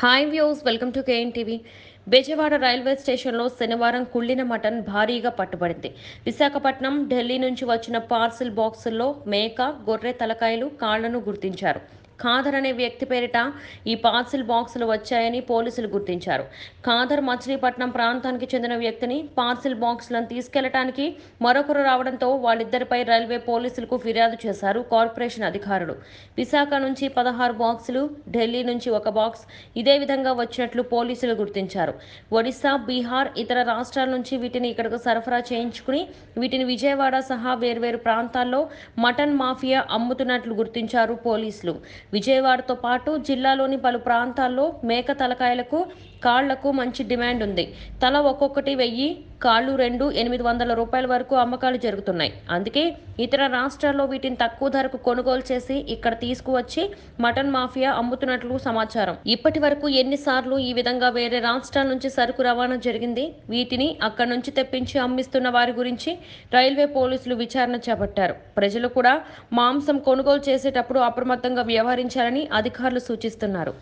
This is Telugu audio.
hi views welcome to K N TV Bezawada railway స్టేషన్లో శనివారం కుళ్ళిన మటన్ భారీగా పట్టుబడింది విశాఖపట్నం ఢిల్లీ నుంచి వచ్చిన పార్సిల్ బాక్సుల్లో మేక గొర్రె తలకాయలు కాళ్లను గుర్తించారు ఖాదర్ అనే వ్యక్తి పేరిట ఈ పార్సిల్ బాక్సులు వచ్చాయని పోలీసులు గుర్తించారు ఖాదర్ మచిలీపట్నం ప్రాంతానికి చెందిన వ్యక్తిని పార్సిల్ బాక్సులను తీసుకెళ్లడానికి మరొకరు రావడంతో వాళ్ళిద్దరిపై రైల్వే పోలీసులకు ఫిర్యాదు చేశారు కార్పొరేషన్ అధికారులు విశాఖ నుంచి పదహారు బాక్సులు ఢిల్లీ నుంచి ఒక బాక్స్ ఇదే విధంగా వచ్చినట్లు పోలీసులు గుర్తించారు ఒడిశా బీహార్ ఇతర రాష్ట్రాల నుంచి వీటిని ఇక్కడకు సరఫరా చేయించుకుని వీటిని విజయవాడ సహా వేర్వేరు ప్రాంతాల్లో మటన్ మాఫియా అమ్ముతున్నట్లు గుర్తించారు పోలీసులు విజయవాడతో పాటు జిల్లాలోని పలు ప్రాంతాల్లో మేక తలకాయలకు కాళ్లకు మంచి డిమాండ్ ఉంది తల ఒక్కొక్కటి వెయ్యి కాళ్ళు రెండు ఎనిమిది వందల రూపాయల వరకు అమ్మకాలు జరుగుతున్నాయి అందుకే ఇతర రాష్ట్రాల్లో వీటిని తక్కువ ధరకు కొనుగోలు చేసి ఇక్కడ తీసుకువచ్చి మటన్ మాఫియా అమ్ముతున్నట్లు సమాచారం ఇప్పటి వరకు ఎన్నిసార్లు ఈ విధంగా వేరే రాష్ట్రాల నుంచి సరుకు రవాణా జరిగింది వీటిని అక్కడి నుంచి తెప్పించి అమ్మిస్తున్న వారి గురించి రైల్వే పోలీసులు విచారణ చేపట్టారు ప్రజలు కూడా మాంసం కొనుగోలు చేసేటప్పుడు అప్రమత్తంగా వ్యవహరించాలని అధికారులు సూచిస్తున్నారు